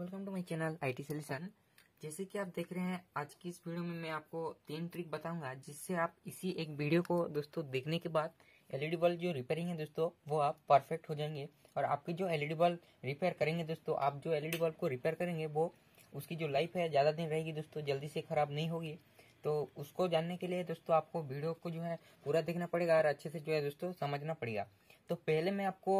welcome to my channel IT solution जैसे कि आप देख रहे हैं आज की इस वीडियो में मैं आपको तीन ट्रिक बताऊंगा जिससे आप इसी एक वीडियो को दोस्तों देखने के बाद एलईडी बल्ब जो रिपेयरिंग है दोस्तों वो आप परफेक्ट हो जाएंगे और आपके जो एलईडी बल्ब रिपेयर करेंगे दोस्तों आप जो एलईडी बल्ब को रिपेयर करेंगे वो उसकी जो लाइफ है ज़्यादा दिन रहेगी दोस्तों जल्दी से खराब नहीं होगी तो उसको जानने के लिए दोस्तों आपको वीडियो को जो है पूरा देखना पड़ेगा और अच्छे से जो है दोस्तों समझना पड़ेगा तो पहले मैं आपको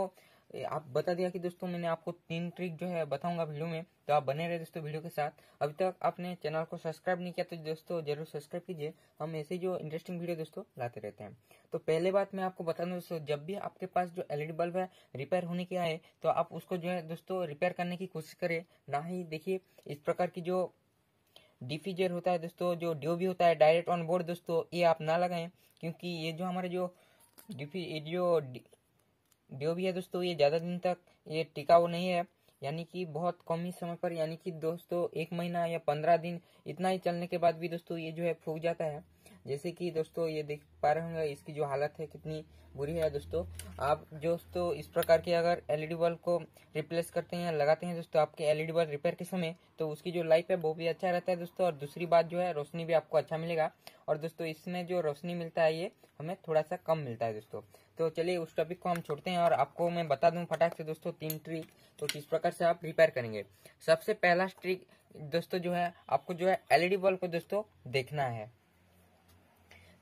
आप बता दिया कि दोस्तों मैंने आपको तीन ट्रिक जो है बताऊंगा वीडियो में तो आप बने रहे दोस्तों वीडियो के साथ अभी तक आपने चैनल को सब्सक्राइब नहीं किया तो दोस्तों जरूर सब्सक्राइब कीजिए हम ऐसे जो इंटरेस्टिंग वीडियो दोस्तों लाते रहते हैं तो पहले बात मैं आपको बता दूं दोस्तों जब भी आपके पास जो एलईडी बल्ब है रिपेयर होने की आए तो आप उसको जो है दोस्तों रिपेयर करने की कोशिश करे ना ही देखिए इस प्रकार की जो डिफ्यूजर होता है दोस्तों जो भी होता है डायरेक्ट ऑन बोर्ड दोस्तों ये आप ना लगाए क्योंकि ये जो हमारे जो डिफी जो ड्यू भी है दोस्तों ये ज़्यादा दिन तक ये टिका वो नहीं है यानी कि बहुत कम ही समय पर यानी कि दोस्तों एक महीना या पंद्रह दिन इतना ही चलने के बाद भी दोस्तों ये जो है फूक जाता है जैसे कि दोस्तों ये देख पा रहे होंगे इसकी जो हालत है कितनी बुरी है दोस्तों आप दोस्तों इस प्रकार के अगर एलईडी बल्ब को रिप्लेस करते हैं लगाते हैं दोस्तों आपके एलईडी बल्ब रिपेयर के समय तो उसकी जो लाइफ है वो भी अच्छा रहता है दोस्तों और दूसरी बात जो है रोशनी भी आपको अच्छा मिलेगा और दोस्तों इसमें जो रोशनी मिलता है ये हमें थोड़ा सा कम मिलता है दोस्तों तो चलिए उस टॉपिक को हम छोड़ते हैं और आपको मैं बता दूं फटाक से दोस्तों तीन ट्रिक तो किस प्रकार से आप रिपेयर करेंगे सबसे पहला ट्रिक दोस्तों जो है आपको जो है एलईडी बल्ब को दोस्तों देखना है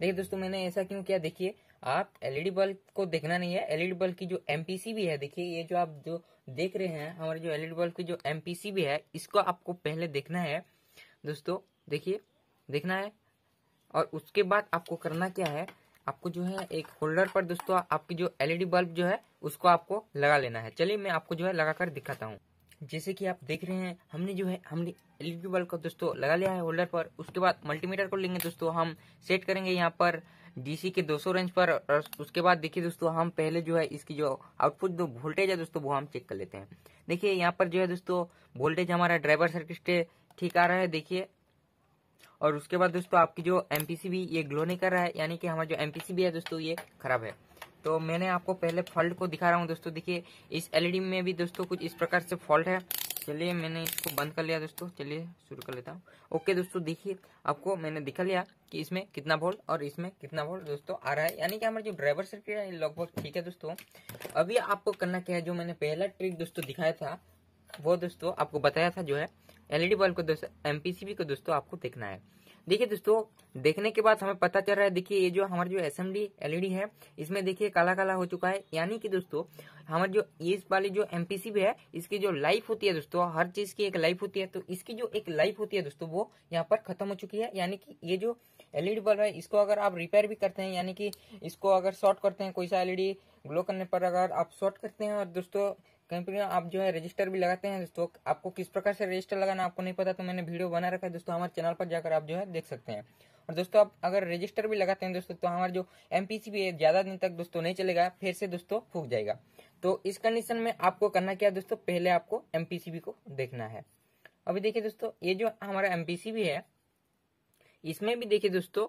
देखिए दोस्तों मैंने ऐसा क्यों किया देखिए आप एलईडी बल्ब को देखना नहीं है एलईडी बल्ब की जो एमपीसी भी है देखिए ये जो आप जो देख रहे हैं हमारे जो एलईडी बल्ब की जो एमपीसी भी है इसको आपको पहले देखना है दोस्तों देखिए देखना है और उसके बाद आपको करना क्या है आपको जो है एक होल्डर पर दोस्तों आपकी जो एलईडी बल्ब जो है उसको आपको लगा लेना है चलिए मैं आपको जो है लगाकर दिखाता हूँ जैसे कि आप देख रहे हैं हमने जो है हमने एलईडी बल्ब को दोस्तों लगा लिया है होल्डर पर उसके बाद मल्टीमीटर को लेंगे दोस्तों हम सेट करेंगे यहाँ पर डीसी के 200 रेंज पर और उसके बाद देखिए दोस्तों हम पहले जो है इसकी जो आउटपुट जो वोल्टेज है दोस्तों वो हम चेक कर लेते हैं देखिए यहाँ पर जो है दोस्तों वोल्टेज हमारा ड्राइवर सर्किट से ठीक आ रहा है देखिए और उसके बाद दोस्तों आपकी जो एम भी ये ग्लो नहीं कर रहा है यानी कि हमारा जो एम भी है दोस्तों ये खराब है तो मैंने आपको पहले फॉल्ट को दिखा रहा हूँ दोस्तों देखिए इस एलईडी e में भी दोस्तों कुछ इस प्रकार से फॉल्ट है चलिए मैंने इसको बंद कर लिया दोस्तों चलिए शुरू कर लेता हूँ ओके दोस्तों देखिए आपको मैंने दिखा लिया कि इसमें कितना वोल्ट और इसमें कितना वोल्ट दोस्तों आ रहा है यानी कि हमारा जो ड्राइवर सर्किट है लगभग ठीक है दोस्तों अभी आपको करना क्या है जो मैंने पहला ट्रिक दोस्तों दिखाया था वो दोस्तों आपको बताया था जो है एलईडी बल्ब को दोस्तों एमपीसीबी को दोस्तों आपको देखना है देखिए दोस्तों देखने के बाद हमें पता चल रहा है देखिए ये जो हमारा जो एस एलईडी e है इसमें देखिए काला काला हो चुका है यानी कि दोस्तों हमारे जो इस वाली जो एमपीसीबी है इसकी जो लाइफ होती है दोस्तों हर चीज की एक लाइफ होती है तो इसकी जो एक लाइफ होती है दोस्तों वो यहाँ पर खत्म हो चुकी है यानी कि ये जो एलईडी e बल्ब है इसको अगर आप रिपेयर भी करते हैं यानी कि इसको अगर शॉर्ट करते हैं कोई सा एलईडी ग्लो e करने पर अगर आप शॉर्ट करते हैं और दोस्तों कंपनियों आप जो है रजिस्टर भी लगाते हैं दोस्तों आपको किस प्रकार से रजिस्टर लगाना आपको नहीं पता तो मैंने वीडियो बना रखा है दोस्तों हमारे चैनल पर जाकर आप जो है देख सकते हैं और दोस्तों आप अगर रजिस्टर भी लगाते हैं दोस्तों तो हमारा जो एमपीसी भी है ज्यादा दिन तक दोस्तों नहीं चलेगा फिर से दोस्तों फूक जाएगा तो इस कंडीशन में आपको करना क्या दोस्तों पहले आपको एमपीसीबी को देखना है अभी देखिए दोस्तों ये जो हमारा एमपीसीबी है इसमें भी देखिए दोस्तों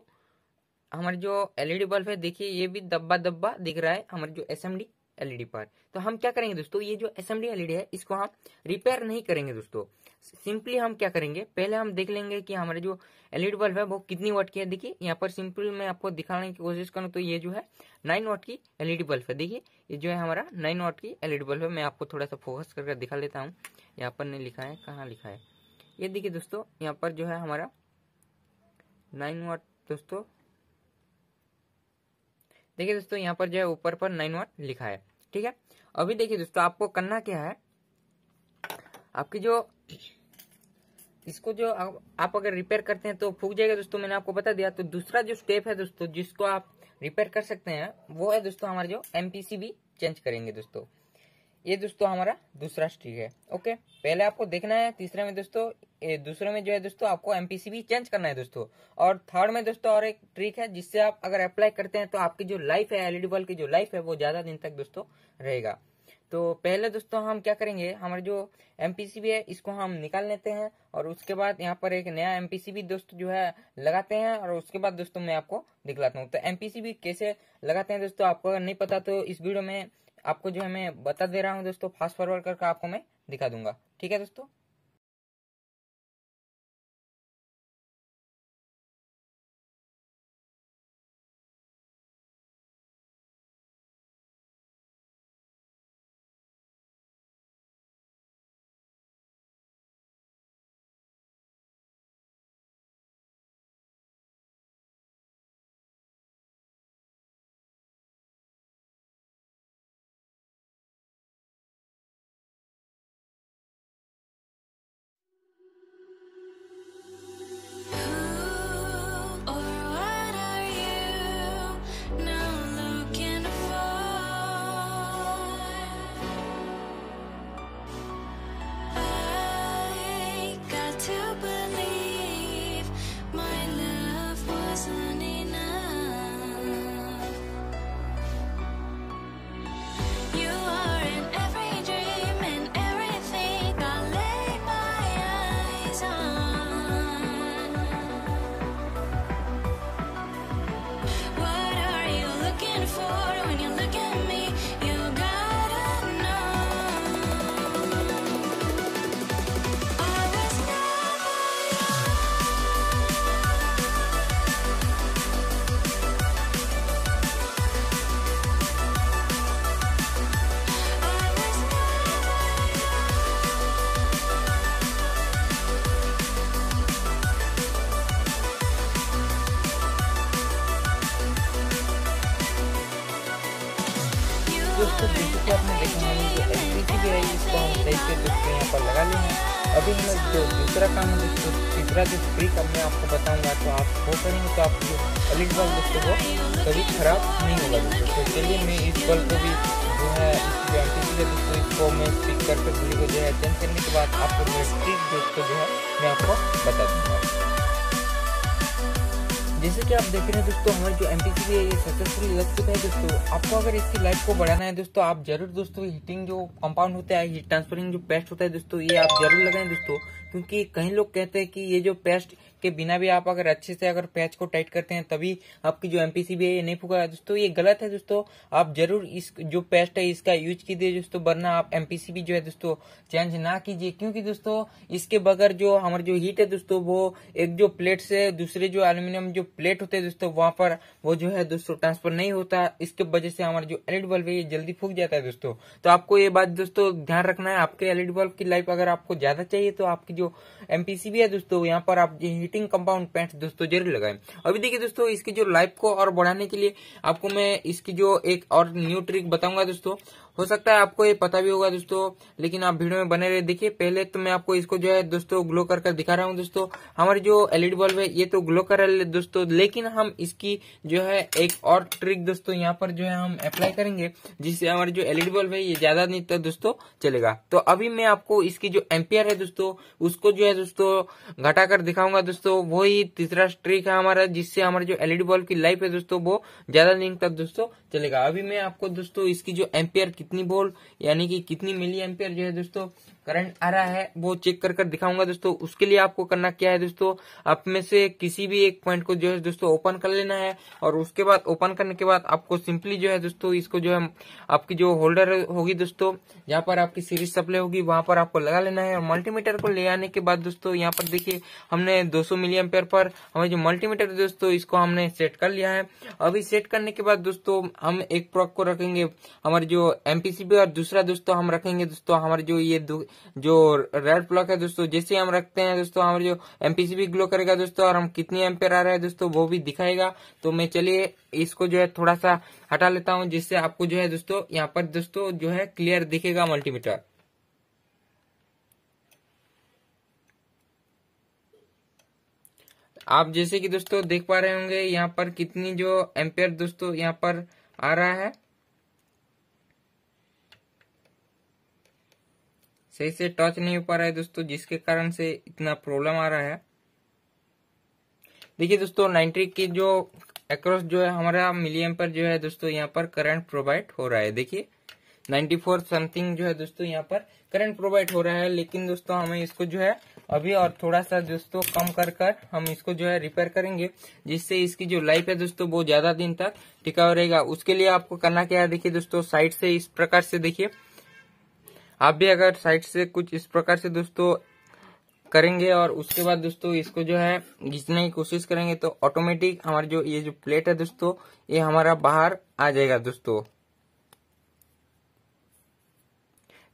हमारे जो एलईडी बल्ब है देखिए ये भी दब्बा दब्बा दिख रहा है हमारे जो एसएमडी एलईडी पर तो हम क्या करेंगे दोस्तों ये जो असेंबली एलईडी है इसको हम रिपेयर नहीं करेंगे दोस्तों सिंपली हम क्या करेंगे पहले हम देख लेंगे कि हमारे जो एलईडी बल्ब है वो कितनी वाट की है देखिए यहाँ पर सिंपल मैं आपको दिखाने की कोशिश करूँ तो ये जो है नाइन वाट की एलईडी बल्ब है देखिए ये जो है हमारा नाइन वाट की एलईडी बल्ब है मैं आपको थोड़ा सा फोकस करके दिखा लेता हूँ यहाँ पर नहीं लिखा है कहाँ लिखा है ये देखिए दोस्तों यहाँ पर जो है हमारा नाइन वाट दोस्तों देखिए दोस्तों यहाँ पर जो है ऊपर पर नाइन वन लिखा है ठीक है अभी देखिए दोस्तों आपको करना क्या है आपकी जो इसको जो आप, अगर रिपेयर करते हैं तो फूक जाएगा दोस्तों मैंने आपको बता दिया तो दूसरा जो स्टेप है दोस्तों जिसको आप रिपेयर कर सकते हैं वो है दोस्तों हमारे जो एमपीसीबी चेंज करेंगे दोस्तों ये दोस्तों हमारा दूसरा स्ट्रीक है ओके पहले आपको देखना है तीसरे में दोस्तों दूसरे में जो है दोस्तों आपको एमपीसीबी चेंज करना है दोस्तों और थर्ड में दोस्तों और एक ट्रिक है जिससे आप अगर अप्लाई करते हैं तो आपकी जो लाइफ है एलईडी बल्ब की जो लाइफ है वो ज्यादा दिन तक दोस्तों रहेगा तो पहले दोस्तों हम क्या करेंगे हमारे जो एमपीसीबी है इसको हम निकाल लेते हैं और उसके बाद यहाँ पर एक नया एमपीसीबी दोस्तों जो है लगाते हैं और उसके बाद दोस्तों मैं आपको दिखलाता हूँ तो एमपीसीबी कैसे लगाते हैं दोस्तों आपको अगर नहीं पता तो इस वीडियो में आपको जो है मैं बता दे रहा हूँ दोस्तों फास्ट फॉरवर्ड करके आपको मैं दिखा दूंगा ठीक है दोस्तों अभी मैं जो दूसरा काम है दोस्तों तीसरा जो फ्री काम मैं आपको बताऊंगा तो आप वो करेंगे तो आप जो अलग बल्ब दोस्तों वो कभी ख़राब नहीं होगा दोस्तों तो चलिए मैं इस बल्ब को भी जो है दोस्तों इसको मैं स्पीक करके वीडियो को जो है चेंज करने के बाद आपको मेरा ट्रिक दोस्तों जो है मैं आपको बता दूँगा जैसे कि आप देख रहे हैं दोस्तों हमारी जो एम है ये सक्सेसफुल लग चुका है दोस्तों आपको अगर इसकी लाइफ को बढ़ाना है दोस्तों आप जरूर दोस्तों हीटिंग जो कंपाउंड होता है हीट ट्रांसफरिंग जो पेस्ट होता है दोस्तों ये आप जरूर लगाएं दोस्तों क्योंकि कई लोग कहते हैं कि ये जो पेस्ट के बिना भी आप अगर अच्छे से अगर पैच को टाइट करते हैं तभी आपकी जो एमपीसीबी है ये नहीं फूका दोस्तों ये गलत है दोस्तों आप जरूर इस जो पेस्ट है इसका यूज कीजिए दोस्तों वरना आप एमपीसीबी जो है दोस्तों चेंज ना कीजिए क्योंकि दोस्तों इसके बगैर जो हमारे जो हीट है दोस्तों वो एक जो प्लेट से दूसरे जो एल्यूमिनियम जो प्लेट होते हैं दोस्तों वहां पर वो जो है दोस्तों ट्रांसफर नहीं होता इसके वजह से हमारा जो एलईडी बल्ब है ये जल्दी फूक जाता है दोस्तों तो आपको ये बात दोस्तों ध्यान रखना है आपके एलईडी बल्ब की लाइफ अगर आपको ज्यादा चाहिए तो आपकी जो एमपीसीबी है दोस्तों यहाँ पर आप हीट हीटिंग कंपाउंड पैंट दोस्तों जरूर लगाएं अभी देखिए दोस्तों इसकी जो लाइफ को और बढ़ाने के लिए आपको मैं इसकी जो एक और न्यू ट्रिक बताऊंगा दोस्तों हो सकता है आपको ये पता भी होगा दोस्तों लेकिन आप वीडियो में बने रहे देखिए पहले तो मैं आपको इसको जो है दोस्तों ग्लो कर कर दिखा रहा हूँ दोस्तों हमारी जो एलईडी बल्ब है ये तो ग्लो कर रहा है दोस्तों लेकिन हम इसकी जो है एक और ट्रिक दोस्तों यहाँ पर जो है हम अप्लाई करेंगे जिससे हमारी जो एलईडी बल्ब है ये ज्यादा नहीं तो दोस्तों चलेगा तो अभी मैं आपको इसकी जो एम्पियर है दोस्तों उसको जो है दोस्तों घटाकर दिखाऊंगा दोस्तों वही तीसरा ट्रिक है हमारा जिससे हमारे जो एलईडी बल्ब की लाइफ है दोस्तों वो ज्यादा नहीं तक दोस्तों चलेगा अभी मैं आपको दोस्तों इसकी जो एम्पियर की कितनी बोल यानी कि कितनी मिली एम्पियर जो है दोस्तों करंट आ रहा है वो चेक कर कर दिखाऊंगा दोस्तों उसके लिए आपको करना क्या है दोस्तों आप में से किसी भी एक पॉइंट को जो है दोस्तों ओपन कर लेना है और उसके बाद ओपन करने के बाद आपको सिंपली जो है दोस्तों इसको जो है आपकी जो होल्डर होगी दोस्तों जहाँ पर आपकी सीरीज सप्लाई होगी वहां पर आपको लगा लेना है और मल्टीमीटर को ले आने के बाद दोस्तों यहाँ पर देखिये हमने दो सौ मिलियम पर हमारे जो मल्टीमीटर दोस्तों इसको हमने सेट कर लिया है अभी सेट करने के बाद दोस्तों हम एक प्रॉक को रखेंगे हमारे जो एमपीसीबी और दूसरा दोस्तों हम रखेंगे दोस्तों हमारे जो ये जो रेड प्लॉक है दोस्तों जैसे हम रखते हैं दोस्तों हमारे जो एमपीसी भी ग्लो करेगा दोस्तों और हम कितनी एम्पेयर आ रहा है दोस्तों वो भी दिखाएगा तो मैं चलिए इसको जो है थोड़ा सा हटा लेता हूँ जिससे आपको जो है दोस्तों यहाँ पर दोस्तों जो है क्लियर दिखेगा मल्टीमीटर आप जैसे कि दोस्तों देख पा रहे होंगे यहाँ पर कितनी जो एम्पेयर दोस्तों यहाँ पर आ रहा है सही से टच नहीं हो पा रहा है दोस्तों जिसके कारण से इतना प्रॉब्लम आ रहा है देखिए दोस्तों नाइन्ट्रिक की जो एक्रॉस जो है हमारा मिलियम पर जो है दोस्तों यहाँ पर करंट प्रोवाइड हो रहा है देखिए 94 समथिंग जो है दोस्तों यहाँ पर करंट प्रोवाइड हो रहा है लेकिन दोस्तों हमें इसको जो है अभी और थोड़ा सा दोस्तों कम कर कर हम इसको जो है रिपेयर करेंगे जिससे इसकी जो लाइफ है दोस्तों वो ज्यादा दिन तक टिकाव रहेगा उसके लिए आपको करना क्या है देखिए दोस्तों साइड से इस प्रकार से देखिए आप भी अगर साइड से कुछ इस प्रकार से दोस्तों करेंगे और उसके बाद दोस्तों इसको जो है घिंचने की कोशिश करेंगे तो ऑटोमेटिक हमारी जो ये जो प्लेट है दोस्तों ये हमारा बाहर आ जाएगा दोस्तों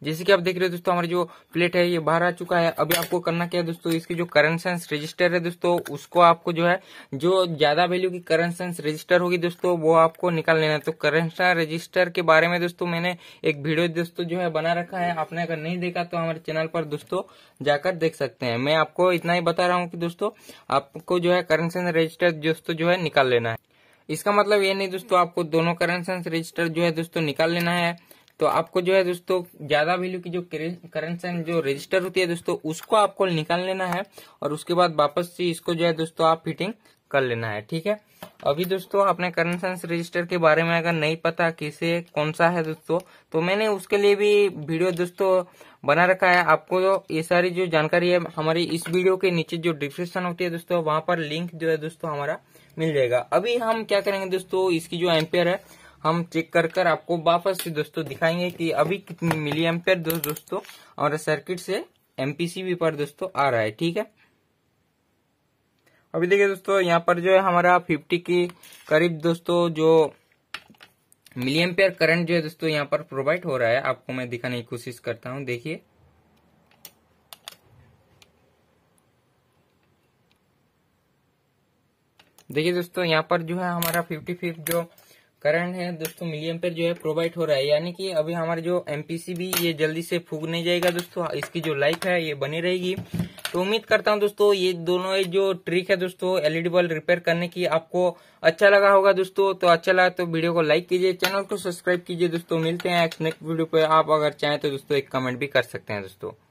जैसे कि आप देख रहे हो दोस्तों हमारी जो प्लेट है ये बाहर आ चुका है अभी आपको करना क्या है दोस्तों इसकी जो करंट सेंस रजिस्टर है दोस्तों उसको आपको जो है जो ज्यादा वैल्यू की करंट सेंस रजिस्टर होगी दोस्तों वो आपको निकाल लेना है तो करंट रजिस्टर के बारे में दोस्तों मैंने एक वीडियो दोस्तों जो है बना रखा है आपने अगर नहीं देखा तो हमारे चैनल पर दोस्तों जाकर देख सकते हैं मैं आपको इतना ही बता रहा हूँ कि दोस्तों आपको जो है करंट सेंस रजिस्टर दोस्तों जो है निकाल लेना है इसका मतलब ये नहीं दोस्तों आपको दोनों करंट सेंस रजिस्टर जो है दोस्तों निकाल लेना है तो आपको जो है दोस्तों ज्यादा वैल्यू की जो करेंट जो रजिस्टर होती है दोस्तों उसको आपको निकाल लेना है और उसके बाद वापस से इसको जो है दोस्तों आप फिटिंग कर लेना है ठीक है अभी दोस्तों आपने करंट सेंस रजिस्टर के बारे में अगर नहीं पता किसे कौन सा है दोस्तों तो मैंने उसके लिए भी वीडियो दोस्तों बना रखा है आपको ये सारी जो जानकारी है हमारी इस वीडियो के नीचे जो डिस्क्रिप्शन होती है दोस्तों वहां पर लिंक जो है दोस्तों हमारा मिल जाएगा अभी हम क्या करेंगे दोस्तों इसकी जो एम्पेयर है हम चेक कर कर आपको वापस से दोस्तों दिखाएंगे कि अभी कितनी मिली एम्पेयर दोस्त दोस्तों और सर्किट से एमपीसीबी पर दोस्तों आ रहा है ठीक है अभी देखिए दोस्तों यहाँ पर जो है हमारा फिफ्टी के करीब दोस्तों जो मिली एम्पेयर करंट जो है दोस्तों यहाँ पर प्रोवाइड हो रहा है आपको मैं दिखाने की कोशिश करता हूँ देखिए देखिए दोस्तों यहाँ पर जो है हमारा फिफ्टी फिफ्थ जो करंट है दोस्तों मिलियम पर जो है प्रोवाइड हो रहा है यानी कि अभी हमारे जो एमपीसी भी ये जल्दी से फूक नहीं जाएगा दोस्तों इसकी जो लाइफ है ये बनी रहेगी तो उम्मीद करता हूँ दोस्तों ये दोनों ये जो ट्रिक है दोस्तों एलईडी बल्ब रिपेयर करने की आपको अच्छा लगा होगा दोस्तों तो अच्छा लगा तो वीडियो को लाइक कीजिए चैनल को सब्सक्राइब कीजिए दोस्तों मिलते हैं नेक्स्ट वीडियो पे आप अगर चाहें तो दोस्तों एक कमेंट भी कर सकते हैं दोस्तों